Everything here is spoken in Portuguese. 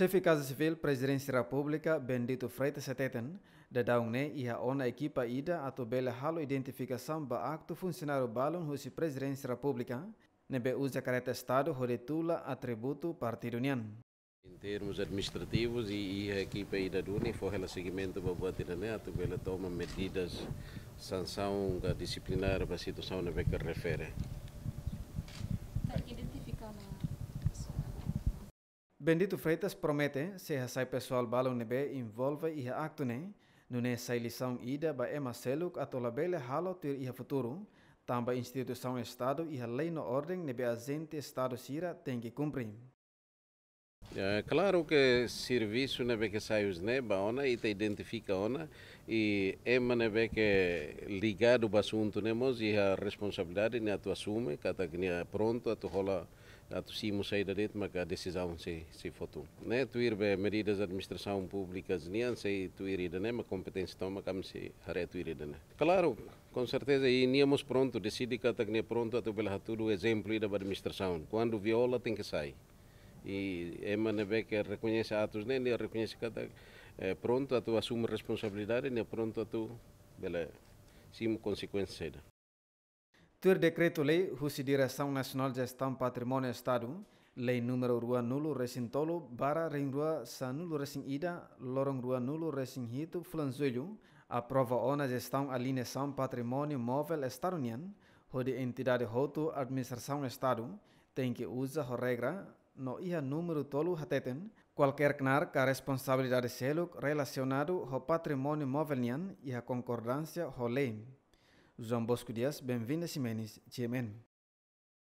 Chefe Casa Civil, Presidência da República, Bendito Freitas Seteten, da Daungne e a ona equipa ida a bela halo identificação ba acto funcionário balon Rússia Presidência da República, nebe usa careta Estado rodetula atributo Partido União. Em termos administrativos e, e a equipa ida do UNI o seguimento para boa tirania, a bela toma medidas sanção disciplinar para a situação a que refere. Bendito Freitas promete se a hasai pessoal balão nebe envolve a acto ne, nune sai lição ida ba ema seluk bele halo e a futuro, tamba instituição Estado a lei no ordem nebe gente Estado sira tem que cumprir. É, eh, claro que serviço nebe que sai os neba ona e te identifica ona e ema nebe que ligado o assunto nemos e a responsabilidade ne tu assume, kata que pronto a tu rola dat Simo zeide dit, a decisão se se foto. Né, tu ir be medidas de administração pública, nem sei tu ir de né, competência toma a se hare tu ir né. Claro, com certeza e níamos pronto, decidi que tá que pronto a tu pela tudo exemplo da administração. Quando viola tem que sair. E é neve que reconhece atos né, ele reconhece que tá é, pronto a tu assume responsabilidade, nem pronto a tu pela sim consequência. Né? Ter decreto-lei RUSI Direção Nacional de Gestão Patrimônio Estado, lei número rua nulo Recintolo, tolo, bara ring rua sa nulo lorong rua nulo Recinhito, hito aprova ona gestão alineação patrimônio móvel estaduniano, onde entidade roto administração estado tem que usar a regra no ia número tolo hateten, qualquer knar a responsabilidade selo relacionado ao patrimônio móvel e a concordância ho lei. João Bosco Dias, bem-vindo a Ximenes GMN.